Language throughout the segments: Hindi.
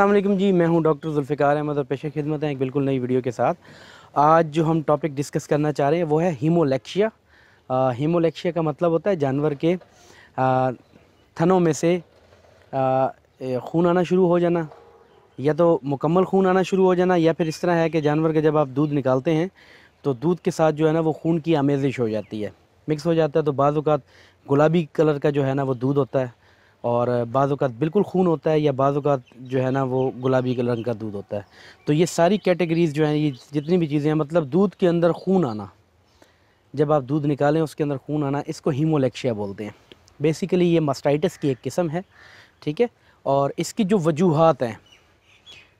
अल्लाम जी मैं हूं डॉक्टर जुल्फ़िकार अहमद और पेशे खिदमत हैं एक बिल्कुल नई वीडियो के साथ आज जो हम टॉपिक डिस्कस करना चाह रहे हैं वो है हीमोलेक्शिया हीमोलेक्शिया का मतलब होता है जानवर के आ, थनों में से खून आना शुरू हो जाना या तो मुकम्मल खून आना शुरू हो जाना या फिर इस तरह है कि जानवर का जब आप दूध निकालते हैं तो दूध के साथ जो है ना वो खून की आमेजिश हो जाती है मिक्स हो जाता है तो बाज़ात गुलाबी कलर का जो है ना वो दूध होता है और बाज़ात बिल्कुल खून होता है या बाज़ात जो है ना वो गुलाबी रंग का दूध होता है तो ये सारी कैटेगरीज़ जो हैं ये जितनी भी चीज़ें हैं मतलब दूध के अंदर खून आना जब आप दूध निकालें उसके अंदर खून आना इसको हीमोलेक्शिया बोलते हैं बेसिकली ये मस्टाइटिस की एक किस्म है ठीक है और इसकी जो वजूहत हैं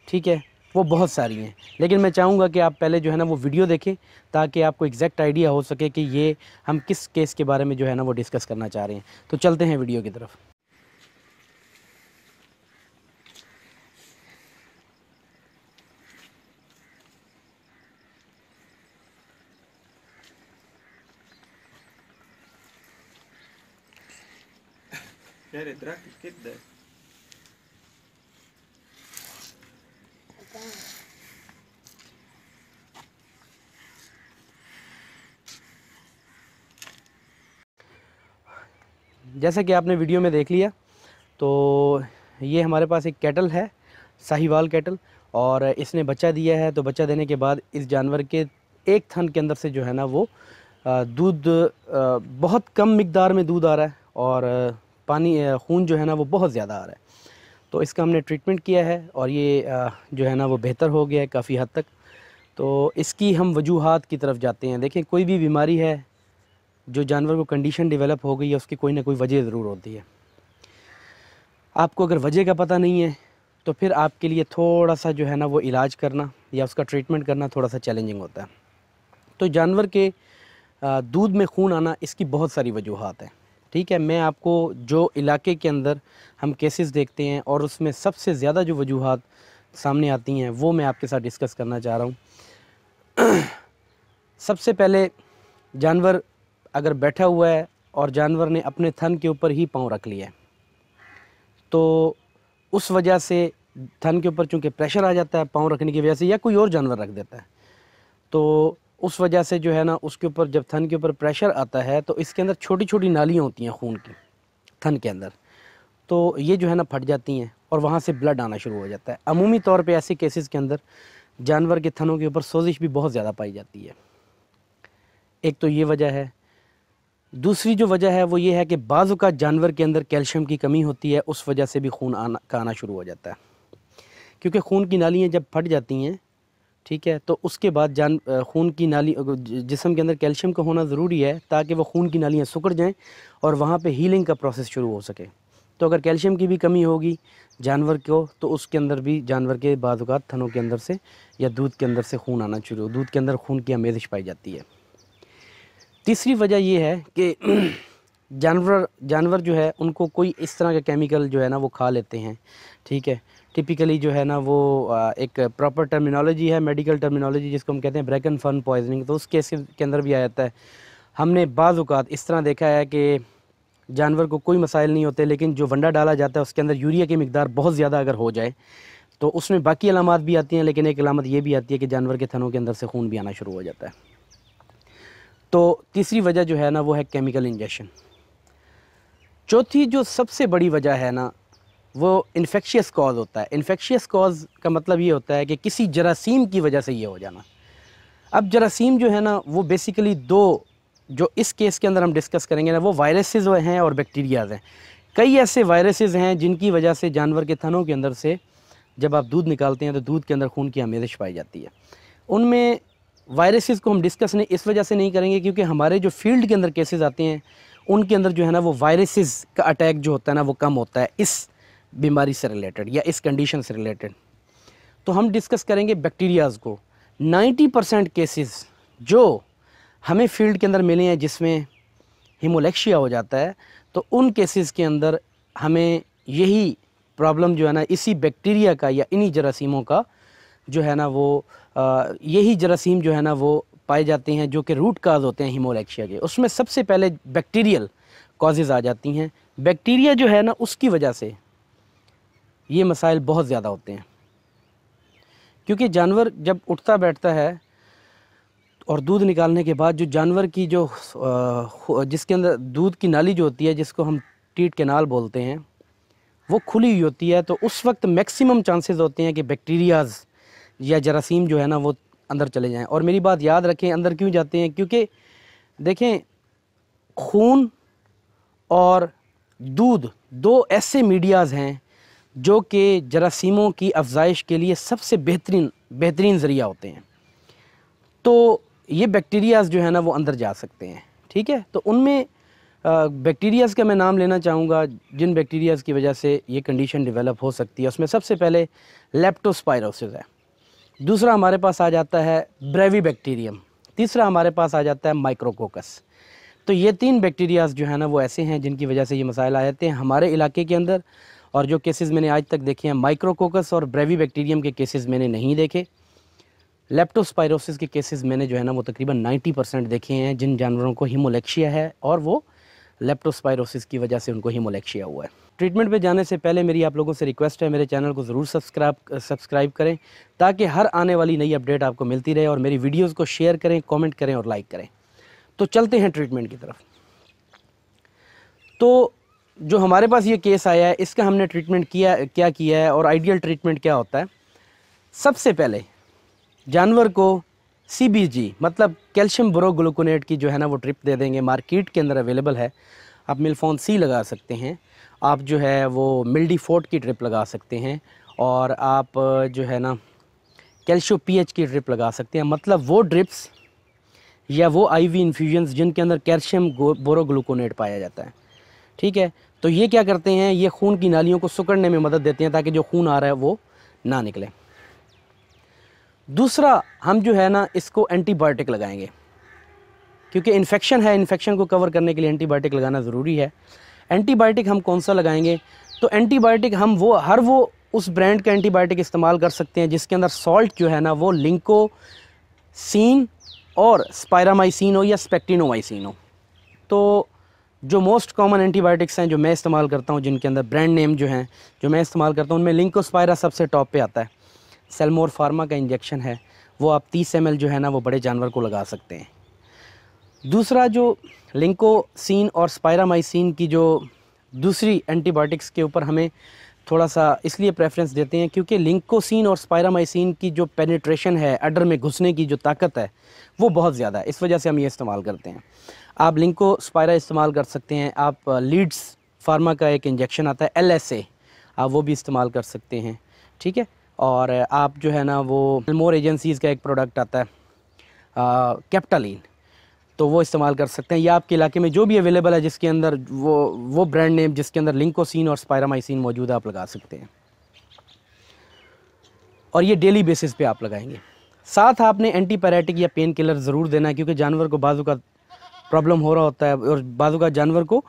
ठीक है वो बहुत सारी हैं लेकिन मैं चाहूँगा कि आप पहले जो है ना वो वीडियो देखें ताकि आपको एग्जैक्ट आइडिया हो सके कि ये हम किस केस के बारे में जो है ना वो डिस्कस करना चाह रहे हैं तो चलते हैं वीडियो की तरफ Quero entrar aqui, que der. जैसा कि आपने वीडियो में देख लिया तो ये हमारे पास एक कैटल है साहिवाल कैटल और इसने बच्चा दिया है तो बच्चा देने के बाद इस जानवर के एक थन के अंदर से जो है ना वो दूध बहुत कम मकदार में दूध आ रहा है और पानी खून जो है ना वो बहुत ज़्यादा आ रहा है तो इसका हमने ट्रीटमेंट किया है और ये जो है ना वो बेहतर हो गया है काफ़ी हद तक तो इसकी हम वजूहत की तरफ जाते हैं देखें कोई भी बीमारी है जो जानवर को कंडीशन डेवलप हो गई है उसकी कोई ना कोई वजह ज़रूर होती है आपको अगर वजह का पता नहीं है तो फिर आपके लिए थोड़ा सा जो है ना वो इलाज करना या उसका ट्रीटमेंट करना थोड़ा सा चैलेंजिंग होता है तो जानवर के दूध में खून आना इसकी बहुत सारी वजूहत हैं ठीक है मैं आपको जो इलाके के अंदर हम केसेस देखते हैं और उसमें सबसे ज़्यादा जो वजूहत सामने आती हैं वो मैं आपके साथ डिस्कस करना चाह रहा हूँ सबसे पहले जानवर अगर बैठा हुआ है और जानवर ने अपने थन के ऊपर ही पाँव रख लिया है तो उस वजह से थन के ऊपर चूँकि प्रेशर आ जाता है पाँव रखने की वजह से या कोई और जानवर रख देता है तो उस वजह से जो है ना उसके ऊपर जब थन के ऊपर प्रेशर आता है तो इसके अंदर छोटी छोटी नालियाँ होती हैं खून की थन के अंदर तो ये जो है ना फट जाती हैं और वहाँ से ब्लड आना शुरू हो जाता है अमूमी तौर पर ऐसे केसेस के अंदर जानवर के थनों के ऊपर सोजिश भी बहुत ज़्यादा पाई जाती है एक तो ये वजह है दूसरी जो वजह है वो ये है कि बाज़ का जानवर के अंदर कैल्शियम की कमी होती है उस वजह से भी खून आना का आना शुरू हो जाता है क्योंकि खून की नालियाँ जब फट जाती हैं ठीक है तो उसके बाद जान खून की नाली जिसम के अंदर कैल्शियम का होना ज़रूरी है ताकि वह खून की नालियाँ सुकड़ जाएँ और वहाँ पर हीलिंग का प्रोसेस शुरू हो सके तो अगर कैल्शियम की भी कमी होगी जानवर को तो उसके अंदर भी जानवर के बाज़ात थनों के अंदर से या दूध के अंदर से खून आना शुरू हो दूध के अंदर खून की आमेजिश पाई जाती है तीसरी वजह यह है कि जानवर जानवर जो है उनको कोई इस तरह का केमिकल जो है ना वो खा लेते हैं ठीक है टिपिकली जो है ना वो एक प्रॉपर टर्मिनोलॉजी है मेडिकल टर्मिनोलॉजी जिसको हम कहते हैं एंड फन पॉइजनिंग तो उस केस के अंदर भी आ जाता है हमने बाज़ात इस तरह देखा है कि जानवर को कोई मसाइल नहीं होते लेकिन जो वंडा डाला जाता है उसके अंदर यूरिया की मकदार बहुत ज़्यादा अगर हो जाए तो उसमें बाकी अलामत भी आती हैं लेकिन एक अलामत ये भी आती है कि जानवर के थनों के अंदर से खून भी आना शुरू हो जाता है तो तीसरी वजह जो है ना वो है केमिकल इंजेक्शन चौथी जो सबसे बड़ी वजह है ना वो इन्फेक्शियस कॉज होता है इन्फेक्शियस कॉज का मतलब ये होता है कि किसी जरासीम की वजह से ये हो जाना अब जरासीम जो है ना वो बेसिकली दो जो इस केस के अंदर हम डिस्कस करेंगे ना वो वायरसेस हैं और बैक्टीरियाज हैं कई ऐसे वायरसेस हैं जिनकी वजह से जानवर के थनों के अंदर से जब आप दूध निकालते हैं तो दूध के अंदर खून की आमेजिश पाई जाती है उनमें वायरसेस को हम डिस्कस नहीं इस वजह से नहीं करेंगे क्योंकि हमारे जो फील्ड के अंदर केसेस आते हैं उनके अंदर जो है ना वो वायरसेस का अटैक जो होता है ना वो कम होता है इस बीमारी से रिलेटेड या इस कंडीशन से रिलेटेड तो हम डिस्कस करेंगे बैक्टीरियाज़ को 90 परसेंट केसेस जो हमें फील्ड के अंदर मिले हैं जिसमें हिमोलेक्शिया हो जाता है तो उन केसेस के अंदर हमें यही प्रॉब्लम जो है ना इसी बैक्टीरिया का या इन्हीं जरासीमों का जो है ना वो यही जरासीम जो है ना वो पाए जाते हैं जो कि रूट काज होते हैं हिमोलेक्शिया के उसमें सबसे पहले बैक्टीरियल कॉजेज़ आ जाती हैं बैक्टीरिया जो है ना उसकी वजह से ये मसाइल बहुत ज़्यादा होते हैं क्योंकि जानवर जब उठता बैठता है और दूध निकालने के बाद जो जानवर की जो जिसके अंदर दूध की नाली जो होती है जिसको हम टीट केनाल बोलते हैं वो खुली हुई होती है तो उस वक्त मैक्सिमम चांसेस होते हैं कि बैक्टीरियाज या जरासीम जो है ना वो अंदर चले जाएं और मेरी बात याद रखें अंदर क्यों जाते हैं क्योंकि देखें खून और दूध दो ऐसे मीडियाज़ हैं जो कि जरासीमों की अफजाइश के लिए सबसे बेहतरीन बेहतरीन ज़रिया होते हैं तो ये बैक्टीरियाज़ जो है ना वो अंदर जा सकते हैं ठीक है तो उनमें बैक्टीरियाज़ का मैं नाम लेना चाहूँगा जिन बैक्टीरियाज़ की वजह से ये कंडीशन डेवलप हो सकती है उसमें सबसे पहले लेप्टोस्पायरोसिस है दूसरा हमारे पास आ जाता है ब्रेवी बैक्टीरियम तीसरा हमारे पास आ जाता है माइक्रोकोकस तो ये तीन बैक्टीरियाज़ जो है ना वो ऐसे हैं जिनकी वजह से ये मसाइल आ जाते हैं हमारे इलाके के अंदर और जो केसेस मैंने आज तक देखे हैं माइक्रोकोकस और ब्रेवी बैक्टीरियम के केसेस मैंने नहीं देखे लेप्टोस्पायरोसिस के केसेस मैंने जो है ना वो तकरीबन 90 परसेंट देखे हैं जिन जानवरों को हिमोलेक्शिया है और वो लेप्टोस्पायरोसिस की वजह से उनको हिमोलेक्शिया हुआ है ट्रीटमेंट पे जाने से पहले मेरी आप लोगों से रिक्वेस्ट है मेरे चैनल को ज़रूर सब्सक्राइब सब्सक्राइब करें ताकि हर आने वाली नई अपडेट आपको मिलती रहे और मेरी वीडियोज़ को शेयर करें कॉमेंट करें और लाइक करें तो चलते हैं ट्रीटमेंट की तरफ तो जो हमारे पास ये केस आया है इसका हमने ट्रीटमेंट किया क्या किया है और आइडियल ट्रीटमेंट क्या होता है सबसे पहले जानवर को सी मतलब कैल्शियम बोरोग्लूकोनेट की जो है ना वो ट्रिप दे देंगे मार्केट के अंदर अवेलेबल है आप मिलफोन सी लगा सकते हैं आप जो है वो मिल्डी फोर्ट की ट्रिप लगा सकते हैं और आप जो है ना कैल्शियो पीएच की ड्रिप लगा सकते हैं मतलब वो ड्रिप्स या वो आईवी इन्फ्यूजन्स जिनके अंदर कैल्शियम बोरोग्लूकोनेट पाया जाता है ठीक है तो ये क्या करते हैं ये खून की नालियों को सुकड़ने में मदद देते हैं ताकि जो खून आ रहा है वो ना निकले दूसरा हम जो है ना इसको एंटीबायोटिक लगाएंगे क्योंकि इन्फेक्शन है इन्फेक्शन को कवर करने के लिए एंटीबायोटिक लगाना ज़रूरी है एंटीबायोटिक हम कौन सा लगाएंगे तो एंटीबायोटिक हम वो हर वो उस ब्रांड का एंटीबायोटिक इस्तेमाल कर सकते हैं जिसके अंदर सॉल्ट जो है ना वो लिंको सीन और स्पायरामाइसिन हो या स्पेक्टिनोमाइसिन हो तो जो मोस्ट कॉमन एंटीबायोटिक्स हैं जो मैं इस्तेमाल करता हूँ जिनके अंदर ब्रांड नेम जो हैं जो मैं इस्तेमाल करता हूँ उनमें लिंकोस्पायरा सबसे टॉप पे आता है सेलमोर फार्मा का इंजेक्शन है वो आप 30 एम जो है ना वो बड़े जानवर को लगा सकते हैं दूसरा जो लिंकोसिन और स्पायरामाइसिन की जो दूसरी एंटीबायोटिक्स के ऊपर हमें थोड़ा सा इसलिए प्रेफरेंस देते हैं क्योंकि लिंकोसिन और स्पायरामाइसिन की जो पेनिट्रेशन है अडर में घुसने की जो ताकत है वो बहुत ज़्यादा है इस वजह से हम ये इस्तेमाल करते हैं आप लिंको स्पायरा इस्तेमाल कर सकते हैं आप लीड्स uh, फार्मा का एक इंजेक्शन आता है एल आप वो भी इस्तेमाल कर सकते हैं ठीक है और uh, आप जो है ना वो मोर एजेंसीज़ का एक प्रोडक्ट आता है कैप्टालीन uh, तो वो इस्तेमाल कर सकते हैं या आपके इलाके में जो भी अवेलेबल है जिसके अंदर वो वो ब्रांड नेम जिसके अंदर लिंकोसिन और स्पायरामाइसिन मौजूद है आप लगा सकते हैं और ये डेली बेसिस पे आप लगाएंगे साथ आपने एंटी पैराटिक या पेन किलर ज़रूर देना है क्योंकि जानवर को बाजू का प्रॉब्लम हो रहा होता है और बाजू का जानवर को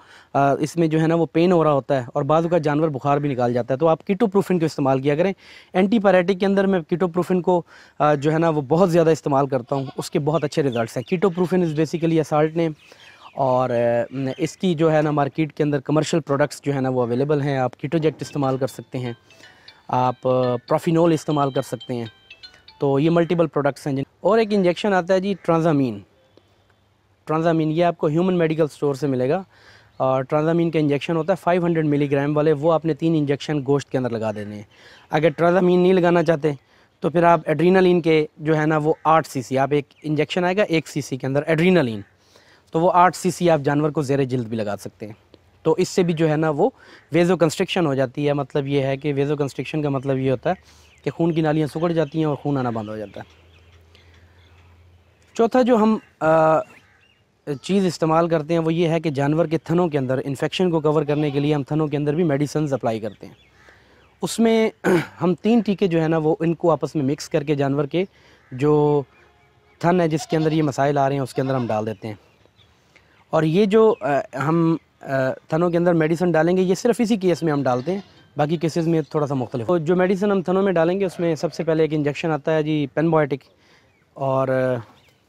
इसमें जो है ना वो पेन हो रहा होता है और बाजू का जानवर बुखार भी निकाल जाता है तो आप कीटोप्रोफिन को इस्तेमाल किया करें एंटीपायरेटिक के अंदर मैं कीटोप्रोफिन को जो है ना वो बहुत ज़्यादा इस्तेमाल करता हूँ उसके बहुत अच्छे रिजल्ट हैं ketoprofen is basically a salt name और इसकी जो है ना मार्केट के अंदर कमर्शियल प्रोडक्ट्स जो है ना वो अवेलेबल हैं आप कीटोजेक्ट इस्तेमाल कर सकते हैं आप प्रोफिनोल इस्तेमाल कर सकते हैं तो ये मल्टीपल प्रोडक्ट्स हैं जिन और एक इंजेक्शन आता है जी ट्रांजामीन ट्रांजामीन ये आपको ह्यूमन मेडिकल स्टोर से मिलेगा और ट्रांजामीन का इंजेक्शन होता है 500 मिलीग्राम वाले वो आपने तीन इंजेक्शन गोश्त के अंदर लगा देने हैं अगर ट्रांजामीन नहीं लगाना चाहते तो फिर आप एड्रीनालिन के जो है ना वो आठ सी आप एक इंजेक्शन आएगा एक सी के अंदर एड्रीनालिन तो वो आठ सी आप जानवर को जेर जल्द भी लगा सकते हैं तो इससे भी जो है ना वो वेजो कंस्ट्रक्शन हो जाती है मतलब ये है कि वेजो कंस्ट्रक्शन का मतलब ये होता है कि खून की नालियाँ सुखड़ जाती हैं और खून आना बंद हो जाता है चौथा जो हम चीज़ इस्तेमाल करते हैं वो ये है कि जानवर के थनों के अंदर इन्फेक्शन को कवर करने के लिए हम थनों के अंदर भी मेडिसन अप्लाई करते हैं उसमें हम तीन टीके जो है ना वो इनको आपस में मिक्स करके जानवर के जो थन है जिसके अंदर ये मसाइल आ रहे हैं उसके अंदर हम डाल देते हैं और ये जो आ, हम आ, थनों के अंदर मेडिसन डालेंगे ये सिर्फ इसी केस में हम डालते हैं बाकी केसेस में थोड़ा सा मुख्तलिफ तो जो मेडिसन हम थनों में डालेंगे उसमें सबसे पहले एक इंजेक्शन आता है जी पेनबायोटिक और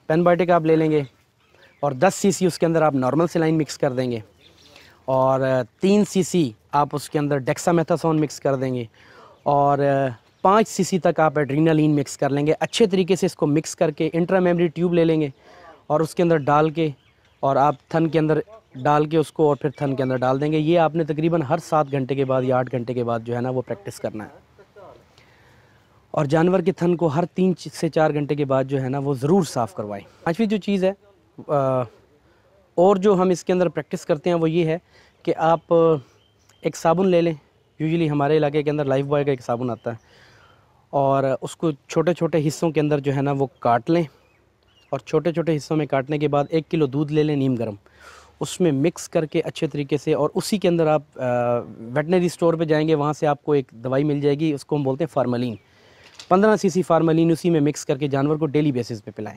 पेनबायोटिक आप ले लेंगे और 10 सीसी उसके अंदर आप नॉर्मल सिलाइन मिक्स कर देंगे और तीन सीसी आप उसके अंदर डेक्सामेथासोन मिक्स कर देंगे और पाँच सीसी तक आप एड्रीनालिन मिक्स कर लेंगे अच्छे तरीके से इसको मिक्स करके इंट्रा मेमरी ट्यूब ले लेंगे और उसके अंदर डाल के और आप थन के अंदर डाल के उसको और फिर थन के अंदर डाल देंगे ये आपने तकरीबन हर सात घंटे के बाद या आठ घंटे के बाद जो है ना वो प्रैक्टिस करना है और जानवर के थन को हर तीन से चार घंटे के बाद जो है ना वो ज़रूर साफ़ करवाएं पाँचवीं जो चीज़ है और जो हम इसके अंदर प्रैक्टिस करते हैं वो ये है कि आप एक साबुन ले लें यूजली हमारे इलाके के अंदर लाइफ बॉय का एक साबुन आता है और उसको छोटे छोटे हिस्सों के अंदर जो है ना वो काट लें और छोटे छोटे हिस्सों में काटने के बाद एक किलो दूध ले लें नीम गर्म उसमें मिक्स करके अच्छे तरीके से और उसी के अंदर आप वेटनरी स्टोर पे जाएंगे वहाँ से आपको एक दवाई मिल जाएगी उसको हम बोलते हैं फार्मलिन पंद्रह सीसी फार्मलिन उसी में मिक्स करके जानवर को डेली बेसिस पे पिलाएं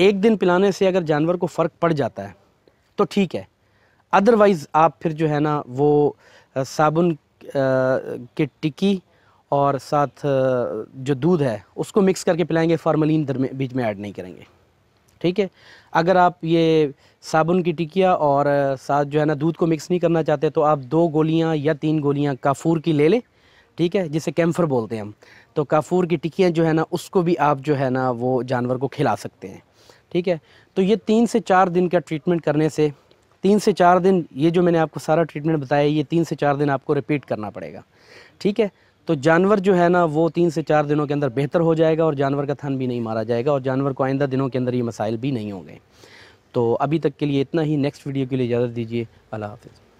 एक दिन पिलाने से अगर जानवर को फ़र्क पड़ जाता है तो ठीक है अदरवाइज़ आप फिर जो है ना वो साबुन की टिक्की और साथ जो दूध है उसको मिक्स करके पिलाएंगे फार्मलिन बीच में ऐड नहीं करेंगे ठीक है अगर आप ये साबुन की टिकिया और साथ जो है ना दूध को मिक्स नहीं करना चाहते तो आप दो गोलियां या तीन गोलियां काफूर की ले लें ठीक है जिसे कैम्फर बोलते हैं हम तो काफूर की टिकियाँ जो है ना उसको भी आप जो है ना वो जानवर को खिला सकते हैं ठीक है तो ये तीन से चार दिन का ट्रीटमेंट करने से तीन से चार दिन ये जो मैंने आपको सारा ट्रीटमेंट बताया ये तीन से चार दिन आपको रिपीट करना पड़ेगा ठीक है तो जानवर जो है ना वो तीन से चार दिनों के अंदर बेहतर हो जाएगा और जानवर का थन भी नहीं मारा जाएगा और जानवर को आइंदा दिनों के अंदर ये मसाइल भी नहीं होंगे तो अभी तक के लिए इतना ही नेक्स्ट वीडियो के लिए इजाज़त दीजिए अल्लाह हाफिज़